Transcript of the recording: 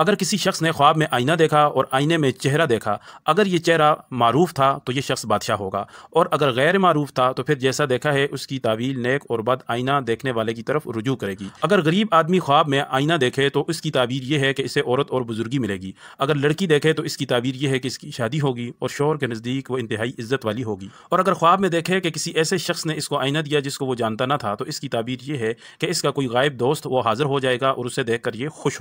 अगर किसी शख्स ने ख्वाब में आईना देखा और आईने में चेहरा देखा अगर ये चेहरा मारूफ था तो ये शख्स बादशाह होगा और अगर गैर मारूफ था तो फिर जैसा देखा है उसकी तावील नेक और बद आईना देखने वाले की तरफ रुजू करेगी अगर गरीब आदमी ख्वाब में आईना देखे तो उसकी ताबीर यह है कि इसे औरत और बुजुर्गी मिलेगी अगर लड़की देखे तो इसकी ताबीर यह है कि इसकी शादी होगी और शोर के नज़दीक वो इंतहाई इज्जत वाली होगी और अगर ख्वाब में देखे कि किसी ऐसे शख्स ने इसको आईना दिया जिसको वो जानता ना था तो इसकी ताबीर यह है कि इसका कोई गायब दोस्त वो हाजिर हो जाएगा और उसे देख कर ये खुश